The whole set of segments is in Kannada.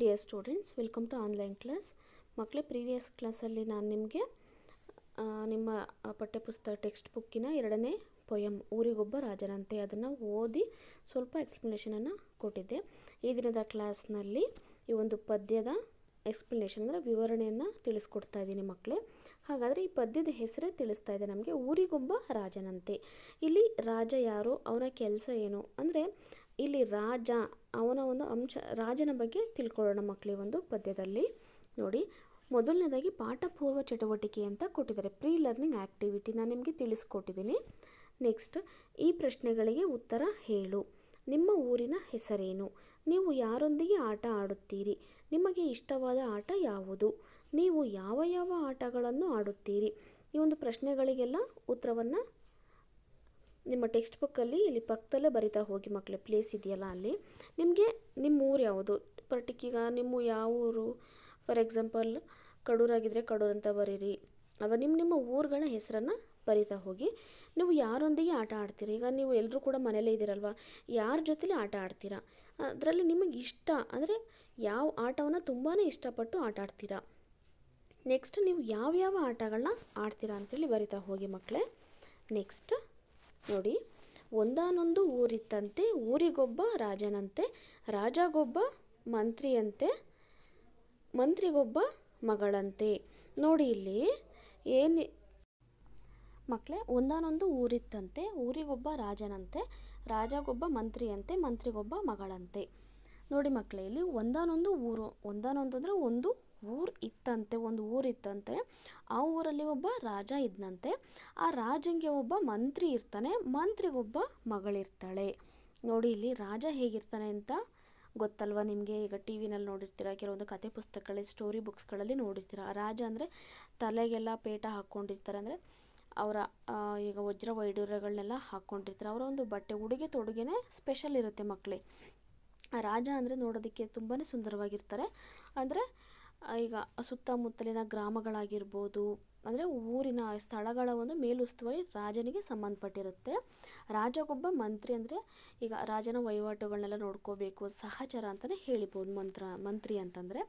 dear students welcome to online class ಮಕ್ಕಳೇ ಪ್ರೀವಿಯಸ್ ಕ್ಲಾಸಲ್ಲಿ ನಾನು ನಿಮಗೆ ನಿಮ್ಮ ಪಠ್ಯಪುಸ್ತಕ ಟೆಕ್ಸ್ಟ್ ಬುಕ್ಕಿನ ಎರಡನೇ ಪೊಯಮ್ ಊರಿಗೊಬ್ಬ ರಾಜನಂತೆ ಅದನ್ನು ಓದಿ ಸ್ವಲ್ಪ ಎಕ್ಸ್ಪ್ಲನೇಷನನ್ನು ಕೊಟ್ಟಿದ್ದೆ ಈ ದಿನದ ಕ್ಲಾಸ್ನಲ್ಲಿ ಈ ಒಂದು ಪದ್ಯದ ಎಕ್ಸ್ಪ್ಲನೇಷನ್ ಅಂದರೆ ವಿವರಣೆಯನ್ನು ತಿಳಿಸ್ಕೊಡ್ತಾ ಇದ್ದೀನಿ ಮಕ್ಕಳೇ ಹಾಗಾದರೆ ಈ ಪದ್ಯದ ಹೆಸರೇ ತಿಳಿಸ್ತಾ ಇದೆ ನಮಗೆ ಊರಿಗೊಬ್ಬ ರಾಜನಂತೆ ಇಲ್ಲಿ ರಾಜ ಯಾರು ಅವನ ಕೆಲಸ ಏನು ಅಂದರೆ ಇಲ್ಲಿ ರಾಜ ಅವನ ಒಂದು ಅಂಶ ರಾಜನ ಬಗ್ಗೆ ತಿಳ್ಕೊಳ್ಳೋಣ ಮಕ್ಕಳಿ ಒಂದು ಪದ್ಯದಲ್ಲಿ ನೋಡಿ ಮೊದಲನೇದಾಗಿ ಪಾಠಪೂರ್ವ ಚಟುವಟಿಕೆ ಅಂತ ಕೊಟ್ಟಿದ್ದಾರೆ ಪ್ರೀ ಲರ್ನಿಂಗ್ ಆ್ಯಕ್ಟಿವಿಟಿ ನಾನು ನಿಮಗೆ ತಿಳಿಸ್ಕೊಟ್ಟಿದ್ದೀನಿ ನೆಕ್ಸ್ಟ್ ಈ ಪ್ರಶ್ನೆಗಳಿಗೆ ಉತ್ತರ ಹೇಳು ನಿಮ್ಮ ಊರಿನ ಹೆಸರೇನು ನೀವು ಯಾರೊಂದಿಗೆ ಆಟ ಆಡುತ್ತೀರಿ ನಿಮಗೆ ಇಷ್ಟವಾದ ಆಟ ಯಾವುದು ನೀವು ಯಾವ ಯಾವ ಆಟಗಳನ್ನು ಆಡುತ್ತೀರಿ ಈ ಒಂದು ಪ್ರಶ್ನೆಗಳಿಗೆಲ್ಲ ಉತ್ತರವನ್ನು ನಿಮ್ಮ ಟೆಕ್ಸ್ಟ್ ಬುಕ್ಕಲ್ಲಿ ಇಲ್ಲಿ ಪಕ್ಕದಲ್ಲೇ ಬರಿತಾ ಹೋಗಿ ಮಕ್ಕಳ ಪ್ಲೇಸ್ ಇದೆಯಲ್ಲ ಅಲ್ಲಿ ನಿಮಗೆ ನಿಮ್ಮ ಊರು ಯಾವುದು ಈಗ ನಿಮ್ಮ ಯಾವ ಊರು ಫಾರ್ ಎಕ್ಸಾಂಪಲ್ ಕಡೂರಾಗಿದ್ದರೆ ಕಡೂರು ಅಂತ ಬರೀರಿ ಅಥವಾ ನಿಮ್ಮ ನಿಮ್ಮ ಊರುಗಳ ಹೆಸರನ್ನು ಬರಿತಾ ಹೋಗಿ ನೀವು ಯಾರೊಂದಿಗೆ ಆಟ ಆಡ್ತೀರಿ ಈಗ ನೀವು ಎಲ್ಲರೂ ಕೂಡ ಮನೇಲೇ ಇದ್ದೀರಲ್ವ ಯಾರ ಜೊತೆಲಿ ಆಟ ಆಡ್ತೀರಾ ಅದರಲ್ಲಿ ನಿಮಗೆ ಇಷ್ಟ ಅಂದರೆ ಯಾವ ಆಟವನ್ನು ತುಂಬಾ ಇಷ್ಟಪಟ್ಟು ಆಟ ಆಡ್ತೀರಾ ನೆಕ್ಸ್ಟ್ ನೀವು ಯಾವ್ಯಾವ ಆಟಗಳನ್ನ ಆಡ್ತೀರಾ ಅಂತೇಳಿ ಬರಿತಾ ಹೋಗಿ ಮಕ್ಕಳೇ ನೆಕ್ಸ್ಟ್ ನೋಡಿ ಒಂದಾನೊಂದು ಊರಿತ್ತಂತೆ ಊರಿಗೊಬ್ಬ ರಾಜನಂತೆ ರಾಜಗೊಬ್ಬ ಮಂತ್ರಿಯಂತೆ ಮಂತ್ರಿಗೊಬ್ಬ ಮಗಳಂತೆ ನೋಡಿ ಇಲ್ಲಿ ಏನು ಮಕ್ಕಳೇ ಒಂದಾನೊಂದು ಊರಿತ್ತಂತೆ ಊರಿಗೊಬ್ಬ ರಾಜನಂತೆ ರಾಜಗೊಬ್ಬ ಮಂತ್ರಿಯಂತೆ ಮಂತ್ರಿಗೊಬ್ಬ ಮಗಳಂತೆ ನೋಡಿ ಮಕ್ಕಳೇ ಇಲ್ಲಿ ಒಂದಾನೊಂದು ಊರು ಒಂದಾನೊಂದು ಅಂದರೆ ಒಂದು ಊರು ಇತ್ತಂತೆ ಒಂದು ಊರು ಇತ್ತಂತೆ ಆ ಊರಲ್ಲಿ ಒಬ್ಬ ರಾಜ ಇದ್ದನಂತೆ ಆ ರಾಜನಿಗೆ ಒಬ್ಬ ಮಂತ್ರಿ ಇರ್ತಾನೆ ಮಂತ್ರಿಗೊಬ್ಬ ಮಗಳಿರ್ತಾಳೆ ನೋಡಿ ಇಲ್ಲಿ ರಾಜ ಹೇಗಿರ್ತಾನೆ ಅಂತ ಗೊತ್ತಲ್ವ ನಿಮಗೆ ಈಗ ಟಿ ವಿನಲ್ಲಿ ನೋಡಿರ್ತೀರ ಕೆಲವೊಂದು ಕತೆ ಪುಸ್ತಕಗಳಲ್ಲಿ ಸ್ಟೋರಿ ಬುಕ್ಸ್ಗಳಲ್ಲಿ ನೋಡಿರ್ತೀರ ರಾಜ ಅಂದರೆ ತಲೆಗೆಲ್ಲ ಪೇಟ ಹಾಕ್ಕೊಂಡಿರ್ತಾರೆ ಅಂದರೆ ಅವರ ಈಗ ವಜ್ರ ವೈಡೂರ್ಯಗಳನ್ನೆಲ್ಲ ಹಾಕ್ಕೊಂಡಿರ್ತಾರೆ ಅವರ ಒಂದು ಬಟ್ಟೆ ಉಡುಗೆ ತೊಡುಗೆನೇ ಸ್ಪೆಷಲ್ ಇರುತ್ತೆ ಮಕ್ಕಳಿಗೆ ರಾಜ ಅಂದರೆ ನೋಡೋದಕ್ಕೆ ತುಂಬಾ ಸುಂದರವಾಗಿರ್ತಾರೆ ಅಂದರೆ ಈಗ ಸುತ್ತಮುತ್ತಲಿನ ಗ್ರಾಮಗಳಾಗಿರ್ಬೋದು ಅಂದರೆ ಊರಿನ ಸ್ಥಳಗಳ ಒಂದು ಮೇಲುಸ್ತುವಾರಿ ರಾಜನಿಗೆ ಸಂಬಂಧಪಟ್ಟಿರುತ್ತೆ ರಾಜಗೊಬ್ಬ ಮಂತ್ರಿ ಅಂದರೆ ಈಗ ರಾಜನ ವಹಿವಾಟುಗಳನ್ನೆಲ್ಲ ನೋಡ್ಕೋಬೇಕು ಸಹಚರ ಅಂತಲೇ ಹೇಳಿಬೋದು ಮಂತ್ರ ಮಂತ್ರಿ ಅಂತಂದರೆ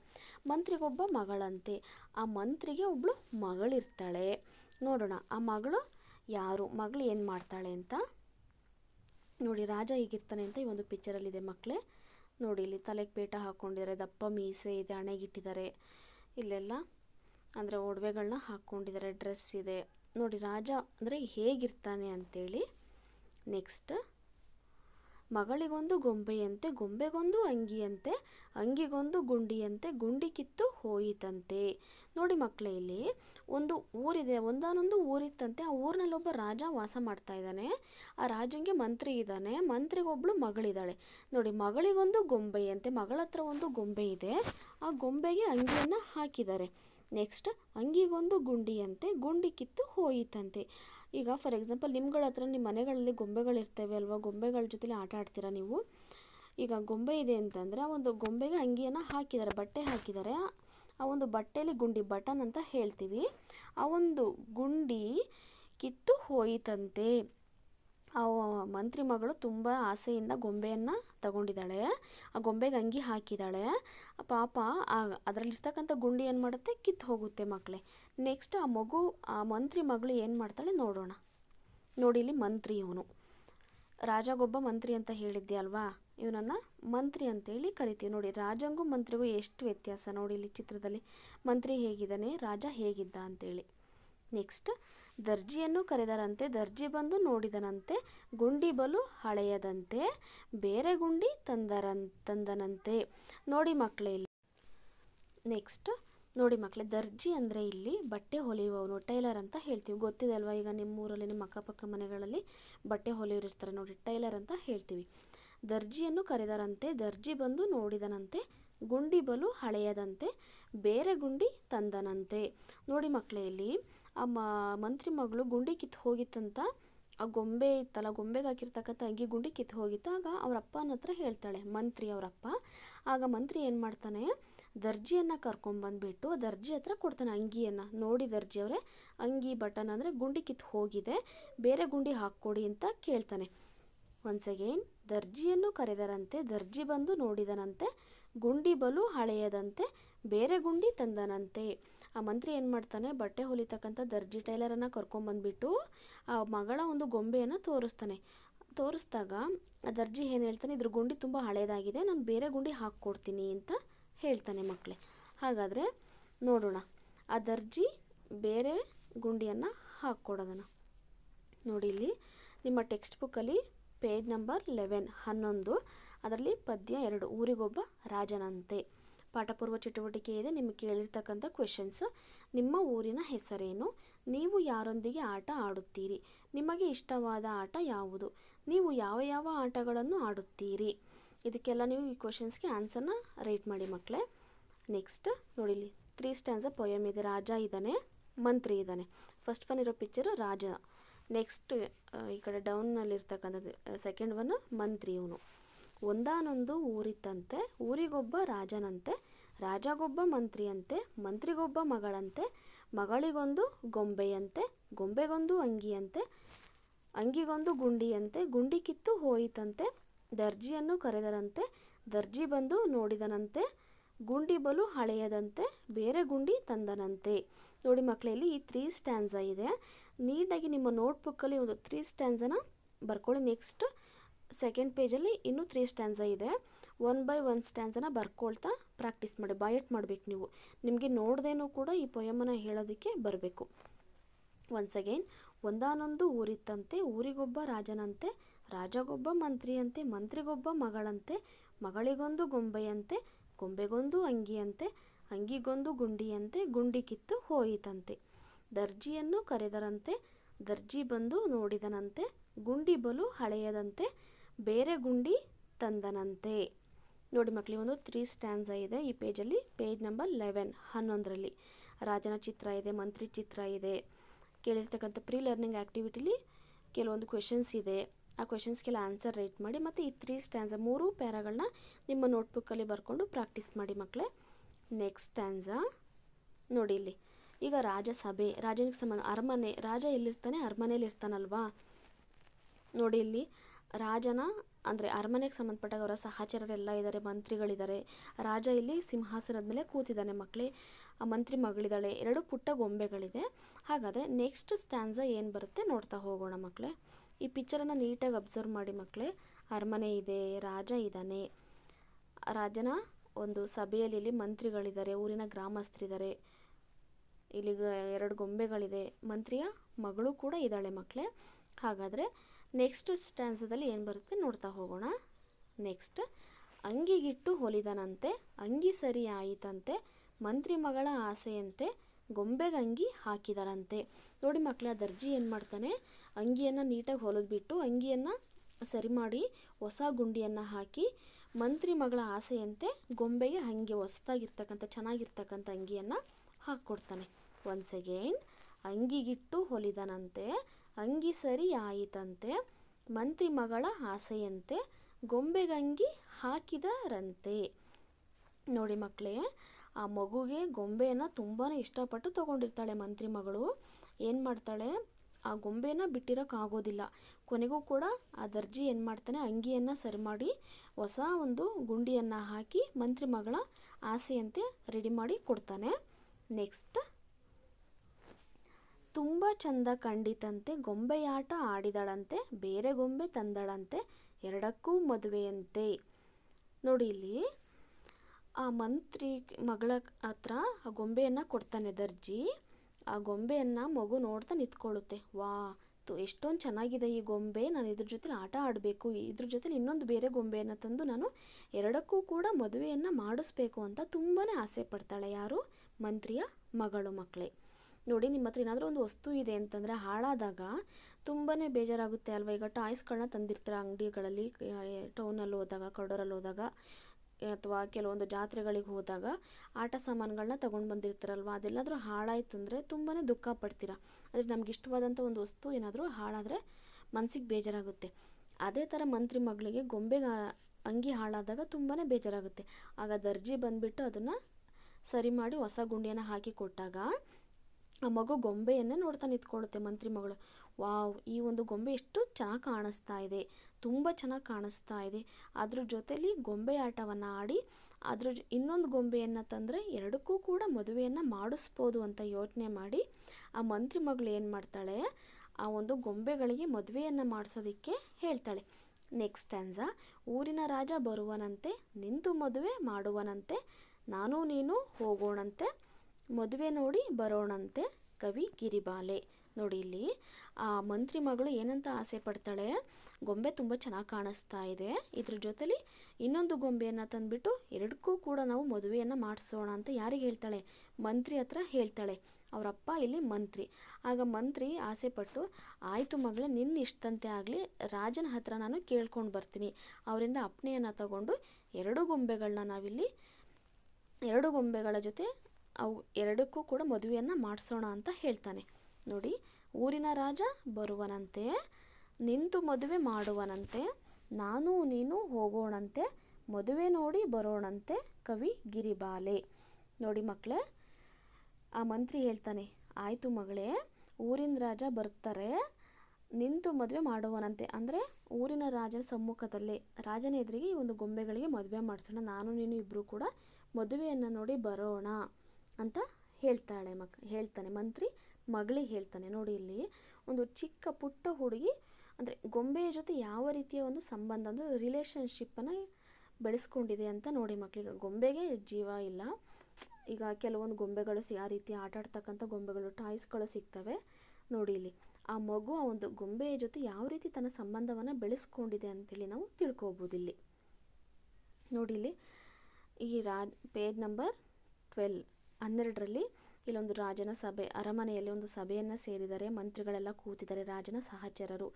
ಮಂತ್ರಿಗೊಬ್ಬ ಮಗಳಂತೆ ಆ ಮಂತ್ರಿಗೆ ಒಬ್ಬಳು ಮಗಳಿರ್ತಾಳೆ ನೋಡೋಣ ಆ ಮಗಳು ಯಾರು ಮಗಳು ಏನು ಮಾಡ್ತಾಳೆ ಅಂತ ನೋಡಿ ರಾಜ ಹೀಗಿರ್ತಾನೆ ಅಂತ ಈ ಒಂದು ಪಿಕ್ಚರಲ್ಲಿದೆ ಮಕ್ಕಳೇ ನೋಡಿ ಇಲ್ಲಿ ತಲೆಗೆ ಪೇಟ ಹಾಕ್ಕೊಂಡಿದ್ದಾರೆ ದಪ್ಪ ಮೀಸೆ ಇದೆ ಹಣೆಗಿಟ್ಟಿದ್ದಾರೆ ಇಲ್ಲೆಲ್ಲ ಅಂದರೆ ಒಡವೆಗಳನ್ನ ಹಾಕ್ಕೊಂಡಿದ್ದಾರೆ ಡ್ರೆಸ್ ಇದೆ ನೋಡಿ ರಾಜ ಅಂದರೆ ಹೇಗಿರ್ತಾನೆ ಅಂತೇಳಿ ನೆಕ್ಸ್ಟ್ ಮಗಳಿಗೊಂದು ಗೊಂಬೆಯಂತೆ ಗೊಂಬೆಗೊಂದು ಅಂಗಿಯಂತೆ ಅಂಗಿಗೊಂದು ಗುಂಡಿಯಂತೆ ಗುಂಡಿ ಕಿತ್ತು ಹೋಯಿತಂತೆ ನೋಡಿ ಮಕ್ಕಳೇ ಇಲ್ಲಿ ಒಂದು ಊರಿದೆ ಒಂದಾನೊಂದು ಊರಿತ್ತಂತೆ ಆ ಊರಿನಲ್ಲಿ ಒಬ್ಬ ರಾಜ ವಾಸ ಮಾಡ್ತಾ ಇದ್ದಾನೆ ಆ ರಾಜನಿಗೆ ಮಂತ್ರಿ ಇದ್ದಾನೆ ಮಂತ್ರಿಗೊಬ್ಳು ಮಗಳಿದ್ದಾಳೆ ನೋಡಿ ಮಗಳಿಗೊಂದು ಗೊಂಬೆಯಂತೆ ಮಗಳ ಹತ್ರ ಒಂದು ಗೊಂಬೆ ಇದೆ ಆ ಗೊಂಬೆಗೆ ಅಂಗಿಯನ್ನು ಹಾಕಿದ್ದಾರೆ ನೆಕ್ಸ್ಟ್ ಅಂಗಿಗೊಂದು ಗುಂಡಿಯಂತೆ ಗುಂಡಿ ಕಿತ್ತು ಹೋಯಿತಂತೆ ಈಗ ಫಾರ್ ಎಕ್ಸಾಂಪಲ್ ನಿಮ್ಗಳ ಹತ್ರ ನಿಮ್ಮ ಮನೆಗಳಲ್ಲಿ ಗೊಂಬೆಗಳಿರ್ತವೆ ಅಲ್ವಾ ಗೊಂಬೆಗಳ ಜೊತೆಲಿ ಆಟ ಆಡ್ತೀರಾ ನೀವು ಈಗ ಗೊಂಬೆ ಇದೆ ಅಂತಂದರೆ ಆ ಒಂದು ಗೊಂಬೆಗೆ ಅಂಗಿಯನ್ನು ಹಾಕಿದ್ದಾರೆ ಬಟ್ಟೆ ಹಾಕಿದ್ದಾರೆ ಆ ಒಂದು ಬಟ್ಟೆಯಲ್ಲಿ ಗುಂಡಿ ಬಟನ್ ಅಂತ ಹೇಳ್ತೀವಿ ಆ ಒಂದು ಗುಂಡಿ ಕಿತ್ತು ಹೋಯಿತಂತೆ ಆ ಮಂತ್ರಿ ಮಗಳು ತುಂಬ ಆಸೆಯಿಂದ ಗೊಂಬೆಯನ್ನು ತಗೊಂಡಿದ್ದಾಳೆ ಆ ಗೊಂಬೆಗೆ ಅಂಗಿ ಹಾಕಿದ್ದಾಳೆ ಪಾಪ ಅದರಲ್ಲಿರ್ತಕ್ಕಂಥ ಗುಂಡಿ ಏನು ಮಾಡುತ್ತೆ ಕಿತ್ತು ಹೋಗುತ್ತೆ ಮಕ್ಕಳೇ ನೆಕ್ಸ್ಟ್ ಆ ಮಗು ಆ ಮಂತ್ರಿ ಮಗಳು ಏನು ಮಾಡ್ತಾಳೆ ನೋಡೋಣ ನೋಡಿ ಇಲ್ಲಿ ಮಂತ್ರಿ ಇವನು ರಾಜಗೊಬ್ಬ ಮಂತ್ರಿ ಅಂತ ಹೇಳಿದ್ದೆ ಅಲ್ವಾ ಇವನನ್ನು ಮಂತ್ರಿ ಅಂತೇಳಿ ಕರಿತೀವಿ ನೋಡಿ ರಾಜಂಗೂ ಮಂತ್ರಿಗೂ ಎಷ್ಟು ವ್ಯತ್ಯಾಸ ನೋಡಿ ಇಲ್ಲಿ ಚಿತ್ರದಲ್ಲಿ ಮಂತ್ರಿ ಹೇಗಿದ್ದಾನೆ ರಾಜ ಹೇಗಿದ್ದ ಅಂತೇಳಿ ನೆಕ್ಸ್ಟ್ ದರ್ಜಿಯನ್ನು ಕರೆದರಂತೆ ದರ್ಜಿ ಬಂದು ನೋಡಿದನಂತೆ ಗುಂಡಿ ಬಲು ಹಳೆಯದಂತೆ ಬೇರೆ ಗುಂಡಿ ತಂದರನ್ ತಂದನಂತೆ ನೋಡಿ ಮಕ್ಕಳೇ ಇಲ್ಲಿ ನೆಕ್ಸ್ಟ್ ನೋಡಿ ಮಕ್ಕಳೇ ದರ್ಜಿ ಅಂದರೆ ಇಲ್ಲಿ ಬಟ್ಟೆ ಹೊಲಿಯುವವನು ಟೈಲರ್ ಅಂತ ಹೇಳ್ತೀವಿ ಗೊತ್ತಿದೆ ಅಲ್ವಾ ಈಗ ನಿಮ್ಮೂರಲ್ಲಿ ನಿಮ್ಮ ಅಕ್ಕಪಕ್ಕ ಮನೆಗಳಲ್ಲಿ ಬಟ್ಟೆ ಹೊಲಿಯೋರಿರ್ತಾರೆ ನೋಡಿ ಟೈಲರ್ ಅಂತ ಹೇಳ್ತೀವಿ ದರ್ಜಿಯನ್ನು ಕರೆದರಂತೆ ದರ್ಜಿ ಬಂದು ನೋಡಿದನಂತೆ ಗುಂಡಿ ಬಲು ಹಳೆಯದಂತೆ ಬೇರೆ ಗುಂಡಿ ತಂದನಂತೆ ನೋಡಿ ಮಕ್ಕಳೇ ಇಲ್ಲಿ ಆ ಮಂತ್ರಿ ಮಗಳು ಗುಂಡಿ ಕಿತ್ತು ಹೋಗಿತ್ತಂತ ಆ ಗೊಂಬೆ ಇತ್ತಲ್ಲ ಗೊಂಬೆಗೆ ಹಾಕಿರ್ತಕ್ಕಂಥ ಅಂಗಿ ಗುಂಡಿ ಕಿತ್ತು ಹೋಗಿತ್ತು ಆಗ ಅವ್ರ ಅಪ್ಪನ ಹತ್ರ ಹೇಳ್ತಾಳೆ ಮಂತ್ರಿ ಅವರಪ್ಪ ಆಗ ಮಂತ್ರಿ ಏನು ಮಾಡ್ತಾನೆ ದರ್ಜಿಯನ್ನು ಕರ್ಕೊಂಬಂದ್ಬಿಟ್ಟು ದರ್ಜಿ ಹತ್ರ ಕೊಡ್ತಾನೆ ಅಂಗಿಯನ್ನು ನೋಡಿ ದರ್ಜಿ ಅವರೇ ಅಂಗಿ ಬಟನ್ ಅಂದರೆ ಗುಂಡಿ ಕಿತ್ತು ಹೋಗಿದೆ ಬೇರೆ ಗುಂಡಿ ಹಾಕ್ಕೊಡಿ ಅಂತ ಕೇಳ್ತಾನೆ ಒನ್ಸ್ ಅಗೇನ್ ದರ್ಜಿಯನ್ನು ಕರೆದರಂತೆ ದರ್ಜಿ ಬಂದು ನೋಡಿದನಂತೆ ಗುಂಡಿ ಬಲು ಹಳೆಯದಂತೆ ಬೇರೆ ಗುಂಡಿ ತಂದನಂತೆ ಆ ಮಂತ್ರಿ ಏನು ಮಾಡ್ತಾನೆ ಬಟ್ಟೆ ಹೊಲಿತಕ್ಕಂಥ ದರ್ಜಿ ಟೈಲರನ್ನು ಕರ್ಕೊಂಬಂದ್ಬಿಟ್ಟು ಆ ಮಗಳ ಒಂದು ಗೊಂಬೆಯನ್ನು ತೋರಿಸ್ತಾನೆ ತೋರಿಸಿದಾಗ ಆ ದರ್ಜಿ ಏನು ಹೇಳ್ತಾನೆ ಇದ್ರ ಗುಂಡಿ ತುಂಬ ಹಳೇದಾಗಿದೆ ನಾನು ಬೇರೆ ಗುಂಡಿ ಹಾಕ್ಕೊಡ್ತೀನಿ ಅಂತ ಹೇಳ್ತಾನೆ ಮಕ್ಕಳೇ ಹಾಗಾದರೆ ನೋಡೋಣ ಆ ದರ್ಜಿ ಬೇರೆ ಗುಂಡಿಯನ್ನು ಹಾಕ್ಕೊಡೋದನ್ನು ನೋಡಿ ಇಲ್ಲಿ ನಿಮ್ಮ ಟೆಕ್ಸ್ಟ್ ಬುಕ್ಕಲ್ಲಿ ಪೇಜ್ ನಂಬರ್ ಲೆವೆನ್ ಹನ್ನೊಂದು ಅದರಲ್ಲಿ ಪದ್ಯ ಎರಡು ಊರಿಗೊಬ್ಬ ರಾಜನಂತೆ ಪಾಠಪೂರ್ವ ಚಟುವಟಿಕೆ ಇದೆ ನಿಮಗೆ ಕೇಳಿರ್ತಕ್ಕಂಥ ಕ್ವೆಶನ್ಸು ನಿಮ್ಮ ಊರಿನ ಹೆಸರೇನು ನೀವು ಯಾರೊಂದಿಗೆ ಆಟ ಆಡುತ್ತೀರಿ ನಿಮಗೆ ಇಷ್ಟವಾದ ಆಟ ಯಾವುದು ನೀವು ಯಾವ ಯಾವ ಆಟಗಳನ್ನು ಆಡುತ್ತೀರಿ ಇದಕ್ಕೆಲ್ಲ ನೀವು ಈ ಕ್ವೆಶನ್ಸ್ಗೆ ಆನ್ಸರ್ನ ರೈಟ್ ಮಾಡಿ ಮಕ್ಕಳೇ ನೆಕ್ಸ್ಟ್ ನೋಡಿಲಿ ತ್ರೀ ಸ್ಟ್ಯಾನ್ಸ್ ಪೊಯಮ್ ಇದೆ ರಾಜ ಇದ್ದಾನೆ ಮಂತ್ರಿ ಇದ್ದಾನೆ ಫಸ್ಟ್ ಒನ್ ಇರೋ ಪಿಕ್ಚರು ರಾಜ ನೆಕ್ಸ್ಟ್ ಈ ಕಡೆ ಡೌನ್ನಲ್ಲಿರ್ತಕ್ಕಂಥದ್ದು ಸೆಕೆಂಡ್ ಒನ್ ಮಂತ್ರಿ ಇವನು ಒಂದಾನೊಂದು ಊರಿತ್ತಂತೆ ಊರಿಗೊಬ್ಬ ರಾಜನಂತೆ ರಾಜಗೊಬ್ಬ ಮಂತ್ರಿಯಂತೆ ಮಂತ್ರಿಗೊಬ್ಬ ಮಗಳಂತೆ ಮಗಳಿಗೊಂದು ಗೊಂಬೆಯಂತೆ ಗೊಂಬೆಗೊಂದು ಅಂಗಿಯಂತೆ ಅಂಗಿಗೊಂದು ಗುಂಡಿಯಂತೆ ಗುಂಡಿ ಕಿತ್ತು ಹೋಯಿತಂತೆ ದರ್ಜಿಯನ್ನು ಕರೆದರಂತೆ ದರ್ಜಿ ಬಂದು ನೋಡಿದನಂತೆ ಗುಂಡಿ ಬಲು ಹಳೆಯದಂತೆ ಬೇರೆ ಗುಂಡಿ ತಂದನಂತೆ ನೋಡಿ ಮಕ್ಕಳಲ್ಲಿ ಈ ತ್ರೀ ಸ್ಟ್ಯಾನ್ಸ ಇದೆ ನೀಟಾಗಿ ನಿಮ್ಮ ನೋಟ್ಬುಕ್ಕಲ್ಲಿ ಒಂದು ತ್ರೀ ಸ್ಟ್ಯಾನ್ಸನ ಬರ್ಕೊಳ್ಳಿ ನೆಕ್ಸ್ಟ್ ಸೆಕೆಂಡ್ ಪೇಜಲ್ಲಿ ಇನ್ನೂ ತ್ರೀ ಸ್ಟ್ಯಾಂಡ್ಸ ಇದೆ ಒನ್ ಬೈ ಒನ್ ಸ್ಟ್ಯಾಂಡ್ಸನ್ನು ಬರ್ಕೊಳ್ತಾ ಪ್ರಾಕ್ಟೀಸ್ ಮಾಡಿ ಬಯಟ್ ಮಾಡಬೇಕು ನೀವು ನಿಮಗೆ ನೋಡ್ದೇನೂ ಕೂಡ ಈ ಪೊಯಮನ್ನು ಹೇಳೋದಕ್ಕೆ ಬರಬೇಕು ಒನ್ಸ್ ಅಗೈನ್ ಒಂದಾನೊಂದು ಊರಿತ್ತಂತೆ ಊರಿಗೊಬ್ಬ ರಾಜನಂತೆ ರಾಜಗೊಬ್ಬ ಮಂತ್ರಿಯಂತೆ ಮಂತ್ರಿಗೊಬ್ಬ ಮಗಳಂತೆ ಮಗಳಿಗೊಂದು ಗೊಂಬೆಯಂತೆ ಗೊಂಬೆಗೊಂದು ಅಂಗಿಯಂತೆ ಅಂಗಿಗೊಂದು ಗುಂಡಿಯಂತೆ ಗುಂಡಿ ಕಿತ್ತು ಹೋಯಿತಂತೆ ದರ್ಜಿಯನ್ನು ಕರೆದರಂತೆ ದರ್ಜಿ ಬಂದು ನೋಡಿದನಂತೆ ಗುಂಡಿ ಬಲು ಹಳೆಯದಂತೆ ಬೇರೆ ಗುಂಡಿ ತಂದನಂತೆ ನೋಡಿ ಮಕ್ಕಳಿಗೆ ಒಂದು ತ್ರೀ ಸ್ಟ್ಯಾಂಡ್ಸ ಇದೆ ಈ ಪೇಜಲ್ಲಿ ಪೇಜ್ ನಂಬರ್ ಲೆವೆನ್ ಹನ್ನೊಂದರಲ್ಲಿ ರಾಜನ ಚಿತ್ರ ಇದೆ ಮಂತ್ರಿ ಚಿತ್ರ ಇದೆ ಕೇಳಿರ್ತಕ್ಕಂಥ ಪ್ರೀ ಲರ್ನಿಂಗ್ ಆ್ಯಕ್ಟಿವಿಟಿಲಿ ಕೆಲವೊಂದು ಕ್ವೆಶನ್ಸ್ ಇದೆ ಆ ಕ್ವೆಶನ್ಸ್ಗೆಲ್ಲ ಆನ್ಸರ್ ರೈಟ್ ಮಾಡಿ ಮತ್ತು ಈ ತ್ರೀ ಸ್ಟ್ಯಾಂಡ್ಸ ಮೂರು ಪ್ಯಾರಾಗಳನ್ನ ನಿಮ್ಮ ನೋಟ್ಬುಕ್ಕಲ್ಲಿ ಬರ್ಕೊಂಡು ಪ್ರಾಕ್ಟೀಸ್ ಮಾಡಿ ಮಕ್ಕಳೇ ನೆಕ್ಸ್ಟ್ ಸ್ಟ್ಯಾನ್ಸ ನೋಡಿ ಇಲ್ಲಿ ಈಗ ರಾಜಸಭೆ ರಾಜನಿಗೆ ಸಂಬಂಧ ಅರಮನೆ ರಾಜ ಎಲ್ಲಿರ್ತಾನೆ ಅರಮನೆಯಲ್ಲಿರ್ತಾನಲ್ವಾ ನೋಡಿ ಇಲ್ಲಿ ರಾಜನ ಅಂದರೆ ಅರಮನೆಗೆ ಸಂಬಂಧಪಟ್ಟಾಗ ಅವರ ಸಹಚರರೆಲ್ಲ ಇದ್ದಾರೆ ಮಂತ್ರಿಗಳಿದ್ದಾರೆ ರಾಜ ಇಲ್ಲಿ ಸಿಂಹಾಸನದ ಮೇಲೆ ಕೂತಿದ್ದಾನೆ ಮಕ್ಕಳೇ ಆ ಮಂತ್ರಿ ಮಗಳಿದ್ದಾಳೆ ಎರಡು ಪುಟ್ಟ ಗೊಂಬೆಗಳಿದೆ ಹಾಗಾದರೆ ನೆಕ್ಸ್ಟ್ ಸ್ಟ್ಯಾನ್ಸ ಏನು ಬರುತ್ತೆ ನೋಡ್ತಾ ಹೋಗೋಣ ಮಕ್ಕಳೇ ಈ ಪಿಕ್ಚರನ್ನು ನೀಟಾಗಿ ಅಬ್ಸರ್ವ್ ಮಾಡಿ ಮಕ್ಕಳೇ ಅರಮನೆ ಇದೆ ರಾಜ ಇದ್ದಾನೆ ರಾಜನ ಒಂದು ಸಭೆಯಲ್ಲಿ ಇಲ್ಲಿ ಮಂತ್ರಿಗಳಿದ್ದಾರೆ ಊರಿನ ಗ್ರಾಮಸ್ಥರಿದ್ದಾರೆ ಇಲ್ಲಿ ಎರಡು ಗೊಂಬೆಗಳಿದೆ ಮಂತ್ರಿಯ ಮಗಳು ಕೂಡ ಇದ್ದಾಳೆ ಮಕ್ಕಳೇ ಹಾಗಾದರೆ ನೆಕ್ಸ್ಟ್ ಸ್ಟ್ಯಾನ್ಸದಲ್ಲಿ ಏನು ಬರುತ್ತೆ ನೋಡ್ತಾ ಹೋಗೋಣ ನೆಕ್ಸ್ಟ್ ಅಂಗಿಗಿಟ್ಟು ಹೊಲಿದನಂತೆ ಅಂಗಿ ಸರಿ ಆಯಿತಂತೆ ಮಂತ್ರಿ ಮಗಳ ಆಸೆಯಂತೆ ಅಂಗಿ ಹಾಕಿದರಂತೆ ನೋಡಿ ಮಕ್ಕಳ ದರ್ಜಿ ಏನು ಮಾಡ್ತಾನೆ ಅಂಗಿಯನ್ನು ನೀಟಾಗಿ ಹೊಲಿದ್ಬಿಟ್ಟು ಅಂಗಿಯನ್ನು ಸರಿ ಮಾಡಿ ಹೊಸ ಗುಂಡಿಯನ್ನು ಹಾಕಿ ಮಂತ್ರಿ ಮಗಳ ಆಸೆಯಂತೆ ಗೊಂಬೆಗೆ ಹಂಗೆ ಹೊಸದಾಗಿರ್ತಕ್ಕಂಥ ಚೆನ್ನಾಗಿರ್ತಕ್ಕಂಥ ಅಂಗಿಯನ್ನು ಹಾಕ್ಕೊಡ್ತಾನೆ ಒನ್ಸ್ ಅಗೇನ್ ಅಂಗಿಗಿಟ್ಟು ಹೊಲಿದನಂತೆ ಅಂಗಿ ಸರಿ ಆಯಿತಂತೆ ಮಂತ್ರಿ ಮಗಳ ಆಸೆಯಂತೆ ಗೊಂಬೆಗಂಗಿ ಹಾಕಿದರಂತೆ ನೋಡಿ ಮಕ್ಕಳೇ ಆ ಮಗುಗೆ ಗೊಂಬೆಯನ್ನು ತುಂಬಾ ಇಷ್ಟಪಟ್ಟು ತಗೊಂಡಿರ್ತಾಳೆ ಮಂತ್ರಿ ಮಗಳು ಏನು ಮಾಡ್ತಾಳೆ ಆ ಗೊಂಬೆನ ಬಿಟ್ಟಿರೋಕ್ಕಾಗೋದಿಲ್ಲ ಕೊನೆಗೂ ಕೂಡ ಆ ದರ್ಜಿ ಏನು ಮಾಡ್ತಾನೆ ಅಂಗಿಯನ್ನು ಸರಿ ಮಾಡಿ ಹೊಸ ಒಂದು ಗುಂಡಿಯನ್ನು ಹಾಕಿ ಮಂತ್ರಿ ಮಗಳ ಆಸೆಯಂತೆ ರೆಡಿ ಮಾಡಿ ಕೊಡ್ತಾನೆ ನೆಕ್ಸ್ಟ್ ತುಂಬ ಚಂದ ಕಂಡಿತಂತೆ ಗೊಂಬೆಯಾಟ ಆಡಿದಳಂತೆ ಬೇರೆ ಗೊಂಬೆ ತಂದಳಂತೆ ಎರಡಕ್ಕೂ ಮದುವೆಯಂತೆ ನೋಡಿ ಇಲ್ಲಿ ಆ ಮಂತ್ರಿ ಮಗಳ ಹತ್ರ ಆ ಗೊಂಬೆಯನ್ನು ಕೊಡ್ತಾನೆ ದರ್ಜಿ ಆ ಗೊಂಬೆಯನ್ನು ಮಗು ನೋಡ್ತಾ ನಿಂತ್ಕೊಳ್ಳುತ್ತೆ ವಾ ತು ಎಷ್ಟೊಂದು ಚೆನ್ನಾಗಿದೆ ಈ ಗೊಂಬೆ ನಾನು ಇದ್ರ ಜೊತೆಲಿ ಆಟ ಆಡಬೇಕು ಇದ್ರ ಜೊತೆಲಿ ಇನ್ನೊಂದು ಬೇರೆ ಗೊಂಬೆಯನ್ನು ತಂದು ನಾನು ಎರಡಕ್ಕೂ ಕೂಡ ಮದುವೆಯನ್ನು ಮಾಡಿಸ್ಬೇಕು ಅಂತ ತುಂಬಾ ಆಸೆ ಪಡ್ತಾಳೆ ಯಾರು ಮಂತ್ರಿಯ ಮಗಳು ಮಕ್ಕಳೇ ನೋಡಿ ನಿಮ್ಮ ಹತ್ರ ಏನಾದರೂ ಒಂದು ವಸ್ತು ಇದೆ ಅಂತಂದರೆ ಹಾಳಾದಾಗ ತುಂಬಾ ಬೇಜಾರಾಗುತ್ತೆ ಅಲ್ವಾ ಈಗ ಟಾಯ್ಸ್ಗಳನ್ನ ತಂದಿರ್ತಾರೆ ಅಂಗಡಿಗಳಲ್ಲಿ ಟೌನಲ್ಲಿ ಹೋದಾಗ ಕಡೋರಲ್ಲಿ ಹೋದಾಗ ಅಥವಾ ಕೆಲವೊಂದು ಜಾತ್ರೆಗಳಿಗೆ ಹೋದಾಗ ಆಟ ಸಾಮಾನುಗಳನ್ನ ತೊಗೊಂಡು ಬಂದಿರ್ತಾರಲ್ವ ಅದೆಲ್ಲಾದರೂ ಹಾಳಾಯ್ತು ಅಂದರೆ ತುಂಬಾ ದುಃಖ ಪಡ್ತೀರ ಆದರೆ ನಮ್ಗೆ ಇಷ್ಟವಾದಂಥ ಒಂದು ವಸ್ತು ಏನಾದರೂ ಹಾಳಾದರೆ ಮನಸ್ಸಿಗೆ ಬೇಜಾರಾಗುತ್ತೆ ಅದೇ ಥರ ಮಂತ್ರಿ ಮಗಳಿಗೆ ಗೊಂಬೆಗೆ ಅಂಗಿ ಹಾಳಾದಾಗ ತುಂಬಾ ಬೇಜಾರಾಗುತ್ತೆ ಆಗ ದರ್ಜಿ ಬಂದುಬಿಟ್ಟು ಅದನ್ನು ಸರಿ ಮಾಡಿ ಹೊಸ ಗುಂಡಿಯನ್ನು ಹಾಕಿ ಕೊಟ್ಟಾಗ ಆ ಮಗು ಗೊಂಬೆಯನ್ನೇ ನೋಡ್ತಾ ನಿಂತ್ಕೊಳ್ಳುತ್ತೆ ಮಂತ್ರಿ ಮಗಳು ವಾವ್ ಈ ಒಂದು ಗೊಂಬೆ ಎಷ್ಟು ಚೆನ್ನಾಗಿ ಕಾಣಿಸ್ತಾ ಇದೆ ತುಂಬ ಚೆನ್ನಾಗಿ ಕಾಣಿಸ್ತಾ ಇದೆ ಅದ್ರ ಜೊತೆಲಿ ಗೊಂಬೆ ಆಟವನ್ನು ಆಡಿ ಅದ್ರ ಇನ್ನೊಂದು ಗೊಂಬೆಯನ್ನು ತಂದರೆ ಎರಡಕ್ಕೂ ಕೂಡ ಮದುವೆಯನ್ನು ಮಾಡಿಸ್ಬೋದು ಅಂತ ಯೋಚನೆ ಮಾಡಿ ಆ ಮಂತ್ರಿ ಮಗಳು ಏನು ಮಾಡ್ತಾಳೆ ಆ ಒಂದು ಗೊಂಬೆಗಳಿಗೆ ಮದುವೆಯನ್ನು ಮಾಡಿಸೋದಕ್ಕೆ ಹೇಳ್ತಾಳೆ ನೆಕ್ಸ್ಟ್ ಆ್ಯನ್ಸ ಊರಿನ ರಾಜ ಬರುವನಂತೆ ನಿಂತು ಮದುವೆ ಮಾಡುವನಂತೆ ನಾನು ನೀನು ಹೋಗೋಣಂತೆ ಮದುವೆ ನೋಡಿ ಬರೋಣಂತೆ ಕವಿ ಗಿರಿಬಾಲೆ ನೋಡಿ ಇಲ್ಲಿ ಆ ಮಂತ್ರಿ ಮಗಳು ಏನಂತ ಆಸೆ ಪಡ್ತಾಳೆ ಗೊಂಬೆ ತುಂಬ ಚೆನ್ನಾಗಿ ಕಾಣಿಸ್ತಾ ಇದೆ ಇದ್ರ ಜೊತೆಲಿ ಇನ್ನೊಂದು ಗೊಂಬೆಯನ್ನು ತಂದುಬಿಟ್ಟು ಎರಡಕ್ಕೂ ಕೂಡ ನಾವು ಮದುವೆಯನ್ನು ಮಾಡಿಸೋಣ ಅಂತ ಯಾರಿಗೆ ಹೇಳ್ತಾಳೆ ಮಂತ್ರಿ ಹತ್ರ ಹೇಳ್ತಾಳೆ ಅವರಪ್ಪ ಇಲ್ಲಿ ಮಂತ್ರಿ ಆಗ ಮಂತ್ರಿ ಆಸೆ ಪಟ್ಟು ಆಯಿತು ಮಗಳೇ ನಿನ್ನ ಇಷ್ಟಂತೆ ಆಗಲಿ ರಾಜನ ಹತ್ರ ನಾನು ಕೇಳ್ಕೊಂಡು ಬರ್ತೀನಿ ಅವರಿಂದ ಅಪ್ಪಣೆಯನ್ನು ತಗೊಂಡು ಎರಡು ಗೊಂಬೆಗಳನ್ನ ನಾವಿಲ್ಲಿ ಎರಡು ಗೊಂಬೆಗಳ ಜೊತೆ ಅವು ಎರಡಕ್ಕೂ ಕೂಡ ಮದುವೆಯನ್ನು ಮಾಡಿಸೋಣ ಅಂತ ಹೇಳ್ತಾನೆ ನೋಡಿ ಊರಿನ ರಾಜ ಬರುವನಂತೆ ನಿಂತು ಮದುವೆ ಮಾಡುವನಂತೆ ನಾನು ನೀನು ಹೋಗೋಣಂತೆ ಮದುವೆ ನೋಡಿ ಬರೋಣಂತೆ ಕವಿ ಗಿರಿಬಾಲೆ ನೋಡಿ ಮಕ್ಕಳೇ ಆ ಮಂತ್ರಿ ಹೇಳ್ತಾನೆ ಆಯಿತು ಮಗಳೇ ಊರಿನ ರಾಜ ಬರ್ತಾರೆ ನಿಂತು ಮದುವೆ ಮಾಡುವನಂತೆ ಅಂದರೆ ಊರಿನ ರಾಜನ ಸಮ್ಮುಖದಲ್ಲೇ ರಾಜನ ಎದುರಿಗೆ ಈ ಒಂದು ಗೊಂಬೆಗಳಿಗೆ ಮದುವೆ ಮಾಡಿಸೋಣ ನಾನು ನೀನು ಇಬ್ಬರೂ ಕೂಡ ಮದುವೆಯನ್ನು ನೋಡಿ ಬರೋಣ ಅಂತ ಹೇಳ್ತಾಳೆ ಮಕ್ ಹೇಳ್ತಾನೆ ಮಂತ್ರಿ ಮಗಳಿಗೆ ಹೇಳ್ತಾನೆ ನೋಡಿ ಇಲ್ಲಿ ಒಂದು ಚಿಕ್ಕ ಪುಟ್ಟ ಹುಡುಗಿ ಅಂದರೆ ಗೊಂಬೆಯ ಜೊತೆ ಯಾವ ರೀತಿಯ ಒಂದು ಸಂಬಂಧ ಅಂದರೆ ರಿಲೇಶನ್ಶಿಪ್ಪನ್ನು ಬೆಳೆಸ್ಕೊಂಡಿದೆ ಅಂತ ನೋಡಿ ಮಕ್ಕಳಿಗೆ ಗೊಂಬೆಗೆ ಜೀವ ಇಲ್ಲ ಈಗ ಕೆಲವೊಂದು ಗೊಂಬೆಗಳು ಸಿ ರೀತಿ ಆಟ ಆಡ್ತಕ್ಕಂಥ ಗೊಂಬೆಗಳು ಟಾಯ್ಸ್ಗಳು ಸಿಗ್ತವೆ ನೋಡಿ ಇಲ್ಲಿ ಆ ಮಗು ಆ ಒಂದು ಗೊಂಬೆಯ ಜೊತೆ ಯಾವ ರೀತಿ ತನ್ನ ಸಂಬಂಧವನ್ನು ಬೆಳೆಸ್ಕೊಂಡಿದೆ ಅಂತೇಳಿ ನಾವು ತಿಳ್ಕೊಬೋದು ಇಲ್ಲಿ ನೋಡಿ ಇಲ್ಲಿ ಈ ರಾ ಪೇಜ್ ನಂಬರ್ ಟ್ವೆಲ್ ಹನ್ನೆರಡರಲ್ಲಿ ಇಲ್ಲೊಂದು ರಾಜನ ಸಭೆ ಅರಮನೆಯಲ್ಲಿ ಒಂದು ಸಭೆಯನ್ನು ಸೇರಿದರೆ ಮಂತ್ರಿಗಳೆಲ್ಲ ಕೂತಿದ್ದಾರೆ ರಾಜನ ಸಹಚರರು